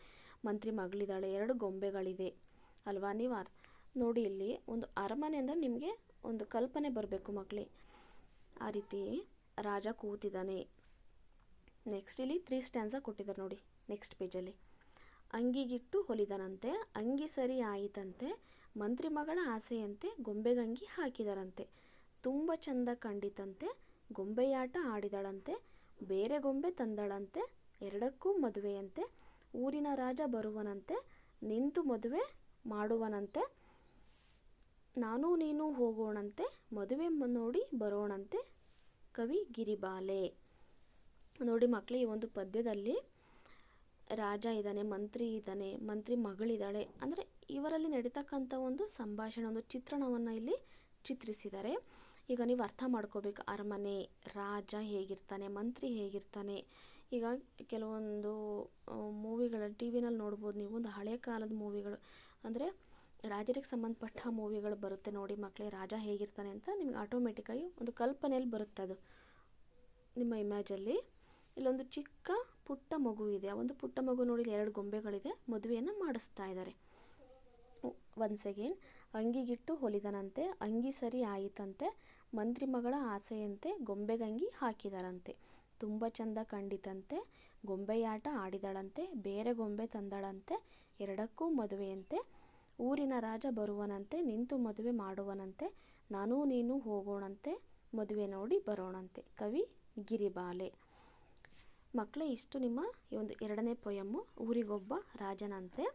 ಮಂತ್ರಿ ಮಗಳಿದ್ದಾಳೆ ಎರಡು ಗೊಂಬೆಗಳಿದೆ ಅಲ್ವಾ ನೀವು ನೋಡಿ ಇಲ್ಲಿ ಒಂದು ಅರಮನೆ ಅಂದರೆ ನಿಮಗೆ ಒಂದು ಕಲ್ಪನೆ ಬರಬೇಕು ಮಕ್ಕಳೇ ಆ ರೀತಿ ರಾಜ ಕೂತಿದ್ದಾನೆ ನೆಕ್ಸ್ಟ್ ಇಲ್ಲಿ ತ್ರೀ ಸ್ಟ್ಯಾನ್ಸ ಕೊಟ್ಟಿದ್ದಾರೆ ನೋಡಿ ನೆಕ್ಸ್ಟ್ ಪೇಜಲ್ಲಿ ಅಂಗಿಗಿಟ್ಟು ಹೊಲಿದನಂತೆ ಅಂಗಿ ಸರಿ ಆಯಿತಂತೆ ಮಂತ್ರಿ ಮಗಳ ಆಸೆಯಂತೆ ಗೊಂಬೆಗಂಗಿ ಹಾಕಿದರಂತೆ ತುಂಬ ಚಂದ ಕಂಡಿತಂತೆ ಗೊಂಬೆಯಾಟ ಆಡಿದಳಂತೆ ಬೇರೆ ಗೊಂಬೆ ತಂದಳಂತೆ ಎರಡಕ್ಕೂ ಮದುವೆಯಂತೆ ಊರಿನ ರಾಜ ಬರುವನಂತೆ ನಿಂತು ಮದುವೆ ಮಾಡುವನಂತೆ ನಾನು ನೀನು ಹೋಗೋಣಂತೆ ಮದುವೆ ನೋಡಿ ಬರೋಣಂತೆ ಕವಿ ಗಿರಿಬಾಲೆ ನೋಡಿ ಮಕ್ಕಳು ಈ ಒಂದು ಪದ್ಯದಲ್ಲಿ ರಾಜ ಇದ್ದಾನೆ ಮಂತ್ರಿ ಇದ್ದಾನೆ ಮಂತ್ರಿ ಮಗಳಿದ್ದಾಳೆ ಅಂದರೆ ಇವರಲ್ಲಿ ನಡೀತಕ್ಕಂಥ ಒಂದು ಸಂಭಾಷಣೆ ಒಂದು ಚಿತ್ರಣವನ್ನು ಇಲ್ಲಿ ಚಿತ್ರಿಸಿದ್ದಾರೆ ಈಗ ನೀವು ಅರ್ಥ ಮಾಡ್ಕೋಬೇಕು ಅರಮನೆ ರಾಜ ಹೇಗಿರ್ತಾನೆ ಮಂತ್ರಿ ಹೇಗಿರ್ತಾನೆ ಈಗ ಕೆಲವೊಂದು ಮೂವಿಗಳ ಟಿ ವಿನಲ್ಲಿ ನೋಡ್ಬೋದು ನೀವು ಒಂದು ಹಳೆ ಕಾಲದ ಮೂವಿಗಳು ಅಂದರೆ ರಾಜರಿಗೆ ಸಂಬಂಧಪಟ್ಟ ಮೂವಿಗಳು ಬರುತ್ತೆ ನೋಡಿ ಮಕ್ಕಳೇ ರಾಜ ಹೇಗಿರ್ತಾನೆ ಅಂತ ನಿಮ್ಗೆ ಆಟೋಮೆಟಿಕ್ಕಾಗಿ ಒಂದು ಕಲ್ಪನೆಯಲ್ಲಿ ಬರುತ್ತೆ ಅದು ನಿಮ್ಮ ಇಮ್ಯಾಜಲ್ಲಿ ಇಲ್ಲೊಂದು ಚಿಕ್ಕ ಪುಟ್ಟ ಮಗು ಇದೆ ಆ ಒಂದು ಪುಟ್ಟ ಮಗು ನೋಡಿ ಎರಡು ಗೊಂಬೆಗಳಿದೆ ಮದುವೆಯನ್ನು ಮಾಡಿಸ್ತಾ ಇದ್ದಾರೆ ಒನ್ಸ್ ಅಗೇನ್ ಅಂಗಿಗಿಟ್ಟು ಹೊಲಿದನಂತೆ ಅಂಗಿ ಸರಿ ಆಯಿತಂತೆ ಮಂತ್ರಿ ಮಗಳ ಆಸೆಯಂತೆ ಗೊಂಬೆಗಂಗಿ ಹಾಕಿದಳಂತೆ ತುಂಬ ಚಂದ ಕಂಡಿತಂತೆ ಗೊಂಬೆಯಾಟ ಆಡಿದಳಂತೆ ಬೇರೆ ಗೊಂಬೆ ತಂದಳಂತೆ ಎರಡಕ್ಕೂ ಮದುವೆಯಂತೆ ಊರಿನ ರಾಜ ಬರುವನಂತೆ ನಿಂತು ಮದುವೆ ಮಾಡುವನಂತೆ ನಾನೂ ನೀನು ಹೋಗೋಣಂತೆ ಮದುವೆ ನೋಡಿ ಬರೋಣಂತೆ ಕವಿ ಗಿರಿಬಾಲೆ ಮಕ್ಕಳೇ ಇಷ್ಟು ನಿಮ್ಮ ಒಂದು ಎರಡನೇ ಪೊಯಮ್ಮು ಊರಿಗೊಬ್ಬ ರಾಜನಂತೆ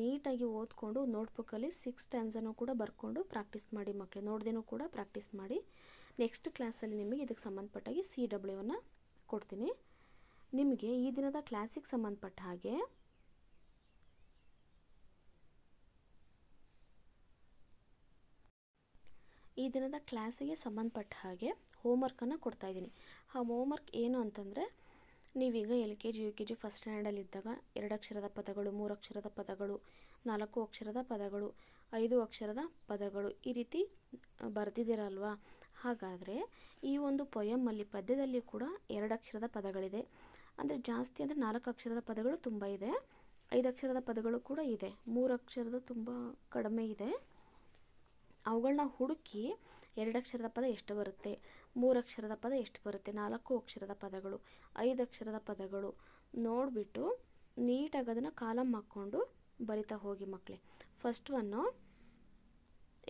ನೀಟಾಗಿ ಓದ್ಕೊಂಡು ನೋಟ್ಬುಕ್ಕಲ್ಲಿ ಸಿಕ್ಸ್ ಟ್ಯಾನ್ಸನ್ನು ಕೂಡ ಬರ್ಕೊಂಡು ಪ್ರಾಕ್ಟೀಸ್ ಮಾಡಿ ಮಕ್ಕಳು ನೋಡ್ದೇನೂ ಕೂಡ ಪ್ರಾಕ್ಟೀಸ್ ಮಾಡಿ ನೆಕ್ಸ್ಟ್ ಕ್ಲಾಸಲ್ಲಿ ನಿಮಗೆ ಇದಕ್ಕೆ ಸಂಬಂಧಪಟ್ಟಾಗಿ ಸಿ ಅನ್ನು ಕೊಡ್ತೀನಿ ನಿಮಗೆ ಈ ದಿನದ ಕ್ಲಾಸಿಗೆ ಸಂಬಂಧಪಟ್ಟ ಹಾಗೆ ಈ ದಿನದ ಕ್ಲಾಸಿಗೆ ಸಂಬಂಧಪಟ್ಟ ಹಾಗೆ ಹೋಮ್ವರ್ಕನ್ನು ಕೊಡ್ತಾಯಿದ್ದೀನಿ ಆ ಹೋಮ್ವರ್ಕ್ ಏನು ಅಂತಂದರೆ ನೀವೀಗ L K G U K G first ಸ್ಟ್ಯಾಂಡರ್ಡಲ್ಲಿದ್ದಾಗ ಅಕ್ಷರದ ಪದಗಳು ಅಕ್ಷರದ ಪದಗಳು ನಾಲ್ಕು ಅಕ್ಷರದ ಪದಗಳು ಐದು ಅಕ್ಷರದ ಪದಗಳು ಈ ರೀತಿ ಬರೆದಿದ್ದೀರಲ್ವಾ ಹಾಗಾದರೆ ಈ ಒಂದು ಪೊಯಮಲ್ಲಿ ಪದ್ಯದಲ್ಲಿ ಕೂಡ ಎರಡು ಅಕ್ಷರದ ಪದಗಳಿದೆ ಅಂದರೆ ಜಾಸ್ತಿ ಅಂದರೆ ನಾಲ್ಕು ಅಕ್ಷರದ ಪದಗಳು ತುಂಬ ಇದೆ ಐದು ಅಕ್ಷರದ ಪದಗಳು ಕೂಡ ಇದೆ ಮೂರು ಅಕ್ಷರದ ತುಂಬ ಕಡಿಮೆ ಇದೆ ಅವುಗಳನ್ನ ಹುಡುಕಿ ಎರಡಕ್ಷರದ ಪದ ಎಷ್ಟು ಬರುತ್ತೆ ಮೂರಕ್ಷರದ ಪದ ಎಷ್ಟು ಬರುತ್ತೆ ನಾಲ್ಕು ಅಕ್ಷರದ ಪದಗಳು ಐದು ಅಕ್ಷರದ ಪದಗಳು ನೋಡಿಬಿಟ್ಟು ನೀಟಾಗಿ ಅದನ್ನು ಕಾಲಮ್ ಹಾಕ್ಕೊಂಡು ಬರಿತಾ ಹೋಗಿ ಮಕ್ಕಳೇ ಫಸ್ಟ್ ಎರಡು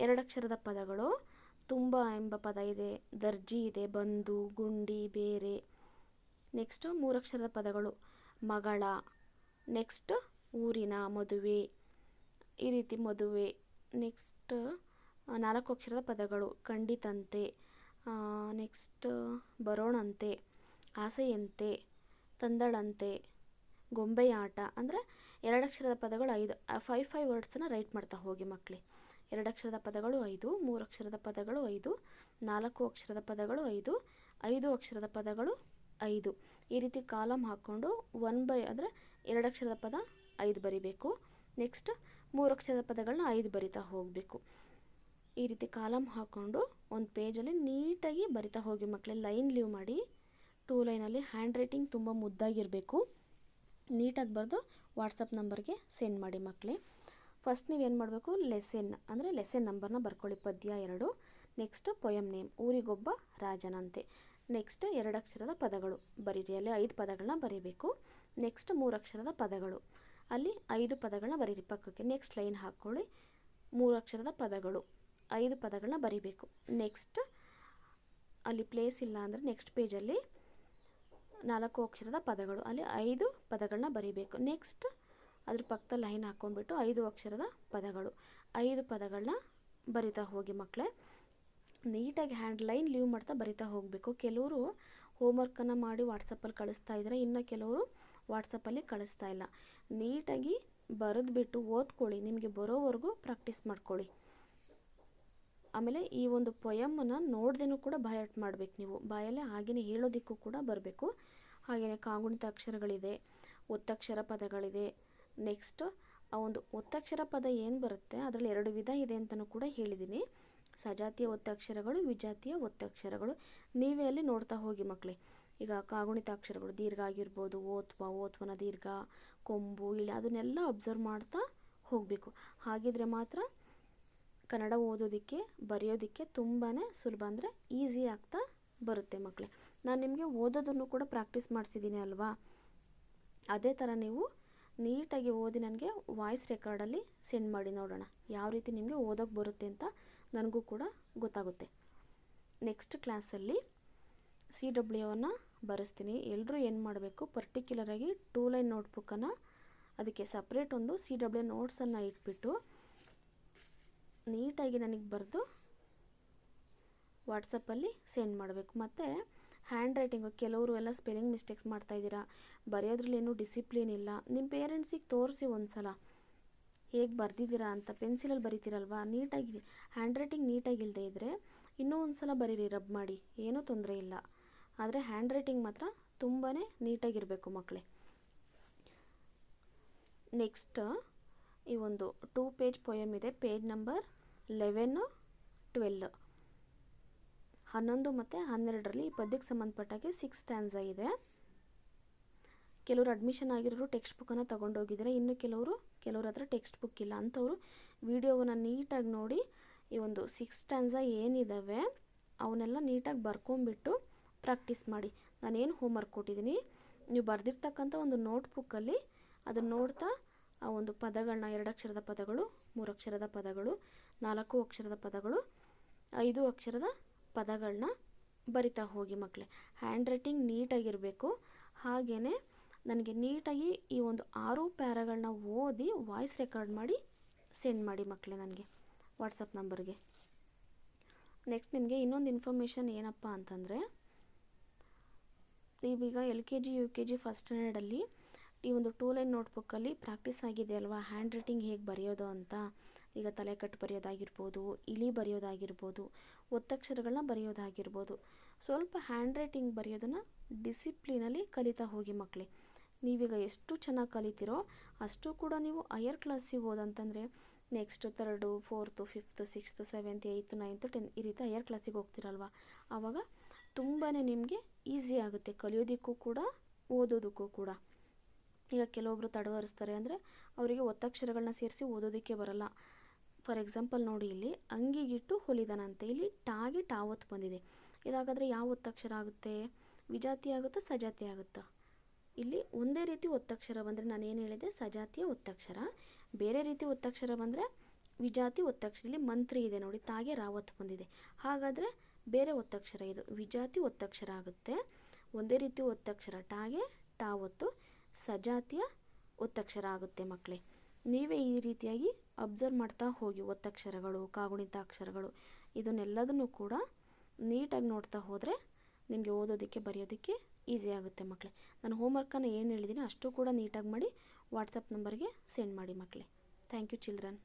ಎರಡಕ್ಷರದ ಪದಗಳು ತುಂಬ ಎಂಬ ಪದ ಇದೆ ದರ್ಜಿ ಇದೆ ಬಂದು ಗುಂಡಿ ಬೇರೆ ನೆಕ್ಸ್ಟು ಮೂರಕ್ಷರದ ಪದಗಳು ಮಗಳ ನೆಕ್ಸ್ಟ್ ಊರಿನ ಮದುವೆ ಈ ರೀತಿ ಮದುವೆ ನೆಕ್ಸ್ಟ್ ನಾಲ್ಕು ಅಕ್ಷರದ ಪದಗಳು ಖಂಡಿತಂತೆ ನೆಕ್ಸ್ಟ್ ಬರೋಣಂತೆ ಆಸೆಯಂತೆ ತಂದಳಂತೆ ಗೊಂಬೆಯಾಟ ಅಂದರೆ ಎರಡು ಅಕ್ಷರದ ಪದಗಳು ಐದು ಫೈವ್ ಫೈವ್ ವರ್ಡ್ಸನ್ನು ರೈಟ್ ಮಾಡ್ತಾ ಹೋಗಿ ಮಕ್ಕಳೇ ಎರಡು ಅಕ್ಷರದ ಪದಗಳು ಐದು ಮೂರು ಅಕ್ಷರದ ಪದಗಳು ಐದು ನಾಲ್ಕು ಅಕ್ಷರದ ಪದಗಳು ಐದು ಐದು ಅಕ್ಷರದ ಪದಗಳು ಐದು ಈ ರೀತಿ ಕಾಲಮ್ ಹಾಕ್ಕೊಂಡು ಒನ್ ಬೈ ಅಂದರೆ ಎರಡು ಅಕ್ಷರದ ಪದ ಐದು ಬರಿಬೇಕು ನೆಕ್ಸ್ಟ್ ಮೂರು ಅಕ್ಷರದ ಪದಗಳನ್ನ ಐದು ಬರಿತಾ ಹೋಗಬೇಕು ಈ ರೀತಿ ಕಾಲಮ್ ಹಾಕ್ಕೊಂಡು ಒಂದು ಪೇಜಲ್ಲಿ ನೀಟಾಗಿ ಬರಿತಾ ಹೋಗಿ ಮಕ್ಕಳೇ ಲೈನ್ ಲೀವ್ ಮಾಡಿ ಟೂ ಲೈನಲ್ಲಿ ಹ್ಯಾಂಡ್ ರೈಟಿಂಗ್ ತುಂಬ ಮುದ್ದಾಗಿರಬೇಕು ನೀಟಾಗಿ ಬರೆದು ವಾಟ್ಸಪ್ ನಂಬರ್ಗೆ ಸೆಂಡ್ ಮಾಡಿ ಮಕ್ಕಳೇ ಫಸ್ಟ್ ನೀವೇನು ಮಾಡಬೇಕು ಲೆಸೆನ್ ಅಂದರೆ ಲೆಸೆನ್ ನಂಬರ್ನ ಬರ್ಕೊಳ್ಳಿ ಪದ್ಯ ಎರಡು ನೆಕ್ಸ್ಟ್ ಪೊಯಮ್ ನೇಮ್ ಊರಿಗೊಬ್ಬ ರಾಜನಂತೆ ನೆಕ್ಸ್ಟ್ ಎರಡು ಅಕ್ಷರದ ಪದಗಳು ಬರೀರಿ ಅಲ್ಲಿ ಐದು ಪದಗಳನ್ನ ಬರೀಬೇಕು ನೆಕ್ಸ್ಟ್ ಮೂರು ಅಕ್ಷರದ ಪದಗಳು ಅಲ್ಲಿ ಐದು ಪದಗಳನ್ನ ಬರೀರಿ ಪಕ್ಕಕ್ಕೆ ನೆಕ್ಸ್ಟ್ ಲೈನ್ ಹಾಕ್ಕೊಳ್ಳಿ ಮೂರು ಅಕ್ಷರದ ಪದಗಳು ಐದು ಪದಗಳನ್ನ ಬರಿಬೇಕು ನೆಕ್ಸ್ಟ್ ಅಲ್ಲಿ ಪ್ಲೇಸ್ ಇಲ್ಲ ಅಂದರೆ ನೆಕ್ಸ್ಟ್ ಪೇಜಲ್ಲಿ ನಾಲ್ಕು ಅಕ್ಷರದ ಪದಗಳು ಅಲ್ಲಿ ಐದು ಪದಗಳನ್ನ ಬರಿಬೇಕು ನೆಕ್ಸ್ಟ್ ಅದ್ರ ಪಕ್ಕದ ಲೈನ್ ಹಾಕ್ಕೊಂಡ್ಬಿಟ್ಟು ಐದು ಅಕ್ಷರದ ಪದಗಳು ಐದು ಪದಗಳನ್ನ ಬರಿತಾ ಹೋಗಿ ಮಕ್ಕಳೇ ನೀಟಾಗಿ ಹ್ಯಾಂಡ್ ಲೈನ್ ಲೀವ್ ಮಾಡ್ತಾ ಬರಿತಾ ಹೋಗಬೇಕು ಕೆಲವರು ಹೋಮ್ವರ್ಕನ್ನು ಮಾಡಿ ವಾಟ್ಸಪ್ಪಲ್ಲಿ ಕಳಿಸ್ತಾ ಇದ್ದಾರೆ ಇನ್ನು ಕೆಲವರು ವಾಟ್ಸಪ್ಪಲ್ಲಿ ಕಳಿಸ್ತಾ ಇಲ್ಲ ನೀಟಾಗಿ ಬರೆದ್ಬಿಟ್ಟು ಓದ್ಕೊಳ್ಳಿ ನಿಮಗೆ ಬರೋವರೆಗೂ ಪ್ರಾಕ್ಟೀಸ್ ಮಾಡ್ಕೊಳ್ಳಿ ಆಮೇಲೆ ಈ ಒಂದು ಪೊಯಮನ್ನು ನೋಡ್ದೇನೂ ಕೂಡ ಬಯಟ್ ಮಾಡಬೇಕು ನೀವು ಬಾಯಲ್ಲೇ ಹಾಗೆಯೇ ಹೇಳೋದಿಕ್ಕೂ ಕೂಡ ಬರಬೇಕು ಹಾಗೆಯೇ ಕಾಗುಣಿತ ಅಕ್ಷರಗಳಿದೆ ಒತ್ತಕ್ಷರ ಪದಗಳಿದೆ ನೆಕ್ಸ್ಟ್ ಆ ಒಂದು ಒತ್ತಕ್ಷರ ಪದ ಏನು ಬರುತ್ತೆ ಅದರಲ್ಲಿ ಎರಡು ವಿಧ ಇದೆ ಅಂತಲೂ ಕೂಡ ಹೇಳಿದ್ದೀನಿ ಸಜಾತಿಯ ಒತ್ತಕ್ಷರಗಳು ವಿಜಾತಿಯ ಒತ್ತಕ್ಷರಗಳು ನೀವೇ ಅಲ್ಲಿ ನೋಡ್ತಾ ಹೋಗಿ ಮಕ್ಕಳೇ ಈಗ ಕಾಗುಣಿತ ಅಕ್ಷರಗಳು ದೀರ್ಘ ಆಗಿರ್ಬೋದು ಓತ್ವ ಓತ್ವನ ದೀರ್ಘ ಕೊಂಬು ಇಳಿ ಅದನ್ನೆಲ್ಲ ಅಬ್ಸರ್ವ್ ಮಾಡ್ತಾ ಹೋಗಬೇಕು ಹಾಗಿದ್ರೆ ಮಾತ್ರ ಕನ್ನಡ ಓದೋದಕ್ಕೆ ಬರೆಯೋದಕ್ಕೆ ತುಂಬಾ ಸುಲಭ ಅಂದರೆ ಈಸಿ ಆಗ್ತಾ ಬರುತ್ತೆ ಮಕ್ಕಳೇ ನಾನು ನಿಮಗೆ ಓದೋದನ್ನು ಕೂಡ ಪ್ರಾಕ್ಟೀಸ್ ಮಾಡಿಸಿದ್ದೀನಿ ಅಲ್ವಾ ಅದೇ ಥರ ನೀವು ನೀಟಾಗಿ ಓದಿ ನನಗೆ ವಾಯ್ಸ್ ರೆಕಾರ್ಡಲ್ಲಿ ಸೆಂಡ್ ಮಾಡಿ ನೋಡೋಣ ಯಾವ ರೀತಿ ನಿಮಗೆ ಓದೋಕ್ಕೆ ಬರುತ್ತೆ ಅಂತ ನನಗೂ ಕೂಡ ಗೊತ್ತಾಗುತ್ತೆ ನೆಕ್ಸ್ಟ್ ಕ್ಲಾಸಲ್ಲಿ ಸಿ ಡಬ್ಲ್ಯೂವನ್ನು ಬರೆಸ್ತೀನಿ ಎಲ್ಲರೂ ಏನು ಮಾಡಬೇಕು ಪರ್ಟಿಕ್ಯುಲರಾಗಿ ಟೂ ಲೈನ್ ನೋಟ್ಬುಕ್ಕನ್ನು ಅದಕ್ಕೆ ಸಪ್ರೇಟ್ ಒಂದು ಸಿ ಡಬ್ಲ್ಯೂ ನೋಟ್ಸನ್ನು ಇಟ್ಬಿಟ್ಟು ನೀಟಾಗಿ ನನಗೆ ಬರೆದು ವಾಟ್ಸಪ್ಪಲ್ಲಿ ಸೆಂಡ್ ಮಾಡಬೇಕು ಮತ್ತು ಹ್ಯಾಂಡ್ ರೈಟಿಂಗು ಕೆಲವರು ಎಲ್ಲ ಸ್ಪೆಲ್ಲಿಂಗ್ ಮಿಸ್ಟೇಕ್ಸ್ ಮಾಡ್ತಾಯಿದ್ದೀರಾ ಬರೆಯೋದ್ರಲ್ಲಿ ಏನು ಡಿಸಿಪ್ಲಿನ್ ಇಲ್ಲ ನಿಮ್ಮ ಪೇರೆಂಟ್ಸಿಗೆ ತೋರಿಸಿ ಒಂದು ಸಲ ಹೇಗೆ ಬರೆದಿದ್ದೀರಾ ಅಂತ ಪೆನ್ಸಿಲಲ್ಲಿ ಬರೀತೀರಲ್ವಾ ನೀಟಾಗಿ ಹ್ಯಾಂಡ್ ರೈಟಿಂಗ್ ನೀಟಾಗಿಲ್ಲದೆ ಇದ್ದರೆ ಇನ್ನೂ ಒಂದು ಸಲ ಬರೀರಿ ರಬ್ ಮಾಡಿ ಏನೂ ತೊಂದರೆ ಇಲ್ಲ ಆದರೆ ಹ್ಯಾಂಡ್ ರೈಟಿಂಗ್ ಮಾತ್ರ ತುಂಬಾ ನೀಟಾಗಿರಬೇಕು ಮಕ್ಕಳೇ ನೆಕ್ಸ್ಟ್ ಈ ಒಂದು ಟೂ ಪೇಜ್ ಪೊಯಮ್ ಇದೆ ಪೇಜ್ ನಂಬರ್ ಲೆವೆನ್ನು ಟ್ವೆಲ್ ಹನ್ನೊಂದು ಮತ್ತು ಹನ್ನೆರಡರಲ್ಲಿ ಈ ಪದ್ಯಕ್ಕೆ ಸಂಬಂಧಪಟ್ಟಾಗೆ ಸಿಕ್ಸ್ ಸ್ಟ್ಯಾನ್ಸ ಇದೆ ಕೆಲವರು ಅಡ್ಮಿಷನ್ ಆಗಿರೋರು ಟೆಕ್ಸ್ಟ್ ಬುಕ್ಕನ್ನು ತೊಗೊಂಡೋಗಿದ್ದಾರೆ ಇನ್ನು ಕೆಲವರು ಕೆಲವ್ರ ಹತ್ರ ಟೆಕ್ಸ್ಟ್ ಬುಕ್ ಇಲ್ಲ ಅಂಥವ್ರು ವೀಡಿಯೋವನ್ನು ನೀಟಾಗಿ ನೋಡಿ ಈ ಒಂದು ಸಿಕ್ಸ್ ಸ್ಟ್ಯಾಂಡ್ಸ ಏನಿದ್ದಾವೆ ಅವನ್ನೆಲ್ಲ ನೀಟಾಗಿ ಬರ್ಕೊಂಬಿಟ್ಟು ಪ್ರಾಕ್ಟೀಸ್ ಮಾಡಿ ನಾನೇನು ಹೋಮ್ವರ್ಕ್ ಕೊಟ್ಟಿದ್ದೀನಿ ನೀವು ಬರೆದಿರ್ತಕ್ಕಂಥ ಒಂದು ನೋಟ್ಬುಕ್ಕಲ್ಲಿ ಅದನ್ನು ನೋಡ್ತಾ ಆ ಒಂದು ಪದಗಳನ್ನ ಎರಡು ಅಕ್ಷರದ ಪದಗಳು ಮೂರು ಅಕ್ಷರದ ಪದಗಳು ನಾಲ್ಕು ಅಕ್ಷರದ ಪದಗಳು ಐದು ಅಕ್ಷರದ ಪದಗಳನ್ನ ಬರಿತಾ ಹೋಗಿ ಮಕ್ಕಳೇ ಹ್ಯಾಂಡ್ ರೈಟಿಂಗ್ ನೀಟಾಗಿರಬೇಕು ಹಾಗೆಯೇ ನನಗೆ ನೀಟಾಗಿ ಈ ಒಂದು ಆರು ಪ್ಯಾರಗಳನ್ನ ಓದಿ ವಾಯ್ಸ್ ರೆಕಾರ್ಡ್ ಮಾಡಿ ಸೆಂಡ್ ಮಾಡಿ ಮಕ್ಕಳೇ ನನಗೆ ವಾಟ್ಸಪ್ ನಂಬರ್ಗೆ ನೆಕ್ಸ್ಟ್ ನಿಮಗೆ ಇನ್ನೊಂದು ಇನ್ಫಾರ್ಮೇಷನ್ ಏನಪ್ಪ ಅಂತಂದರೆ ಈಗ L K G U K G first ಸ್ಟ್ಯಾಂಡರ್ಡಲ್ಲಿ ಈ ಒಂದು ಟೂ ಲೈನ್ ನೋಟ್ಬುಕ್ಕಲ್ಲಿ ಪ್ರಾಕ್ಟೀಸ್ ಆಗಿದೆ ಅಲ್ವಾ ಹ್ಯಾಂಡ್ ರೈಟಿಂಗ್ ಹೇಗೆ ಬರೆಯೋದು ಅಂತ ಈಗ ತಲೆ ಬರೆಯೋದಾಗಿರ್ಬೋದು ಇಲಿ ಬರೆಯೋದಾಗಿರ್ಬೋದು ಒತ್ತಕ್ಷರಗಳನ್ನ ಬರೆಯೋದಾಗಿರ್ಬೋದು ಸ್ವಲ್ಪ ಹ್ಯಾಂಡ್ ರೈಟಿಂಗ್ ಬರೆಯೋದನ್ನು ಡಿಸಿಪ್ಲಿನಲ್ಲಿ ಕಲಿತಾ ಹೋಗಿ ಮಕ್ಕಳೇ ನೀವೀಗ ಎಷ್ಟು ಚೆನ್ನಾಗಿ ಕಲಿತಿರೋ ಅಷ್ಟು ಕೂಡ ನೀವು ಹೈಯರ್ ಕ್ಲಾಸಿಗೆ ಹೋದಂತಂದರೆ next third fourth fifth sixth seventh eighth ninth ten ಈ ರೀತಿ ಹೈಯರ್ ಕ್ಲಾಸಿಗೆ ಹೋಗ್ತಿರಲ್ವ ಆವಾಗ ತುಂಬಾ ನಿಮಗೆ ಈಸಿ ಆಗುತ್ತೆ ಕಲಿಯೋದಕ್ಕೂ ಕೂಡ ಓದೋದಕ್ಕೂ ಕೂಡ ಈಗ ಕೆಲವೊಬ್ಬರು ತಡವರಿಸ್ತಾರೆ ಅಂದರೆ ಅವರಿಗೆ ಒತ್ತಕ್ಷರಗಳನ್ನ ಸೇರಿಸಿ ಓದೋದಕ್ಕೆ ಬರಲ್ಲ ಫಾರ್ ಎಕ್ಸಾಂಪಲ್ ನೋಡಿ ಇಲ್ಲಿ ಅಂಗಿಗಿಟ್ಟು ಅಂತ ಇಲ್ಲಿ ಟಾಗೆ ಟಾವತ್ ಬಂದಿದೆ ಇದಾಗಾದರೆ ಯಾವ ಒತ್ತಕ್ಷರ ಆಗುತ್ತೆ ವಿಜಾತಿ ಆಗುತ್ತಾ ಸಜಾತಿ ಆಗುತ್ತಾ ಇಲ್ಲಿ ಒಂದೇ ರೀತಿ ಒತ್ತಕ್ಷರ ಬಂದರೆ ಏನು ಹೇಳಿದೆ ಸಜಾತಿಯ ಒತ್ತಕ್ಷರ ಬೇರೆ ರೀತಿ ಒತ್ತಕ್ಷರ ಬಂದರೆ ವಿಜಾತಿ ಒತ್ತಕ್ಷರ ಇಲ್ಲಿ ಮಂತ್ರಿ ಇದೆ ನೋಡಿ ತಾಗೆ ರಾವತ್ ಬಂದಿದೆ ಹಾಗಾದರೆ ಬೇರೆ ಒತ್ತಕ್ಷರ ಇದು ವಿಜಾತಿ ಒತ್ತಕ್ಷರ ಆಗುತ್ತೆ ಒಂದೇ ರೀತಿ ಒತ್ತಕ್ಷರ ಟಾಗೆ ಟಾವತ್ತು ಸಜಾತಿಯ ಒತ್ತಕ್ಷರ ಆಗುತ್ತೆ ಮಕ್ಕಳೇ ನೀವೇ ಈ ರೀತಿಯಾಗಿ ಅಬ್ಸರ್ವ್ ಮಾಡ್ತಾ ಹೋಗಿ ಒತ್ತಕ್ಷರಗಳು ಕಾಗುಣಿತಾಕ್ಷರಗಳು ಇದನ್ನೆಲ್ಲದನ್ನು ಕೂಡ ನೀಟಾಗಿ ನೋಡ್ತಾ ಹೋದರೆ ನಿಮಗೆ ಓದೋದಕ್ಕೆ ಬರೆಯೋದಕ್ಕೆ ಈಸಿ ಆಗುತ್ತೆ ಮಕ್ಕಳೇ ನಾನು ಹೋಮ್ವರ್ಕನ್ನು ಏನು ಹೇಳಿದ್ದೀನಿ ಅಷ್ಟು ಕೂಡ ನೀಟಾಗಿ ಮಾಡಿ ವಾಟ್ಸಪ್ ನಂಬರ್ಗೆ ಸೆಂಡ್ ಮಾಡಿ ಮಕ್ಕಳೇ ಥ್ಯಾಂಕ್ ಯು ಚಿಲ್ಡ್ರನ್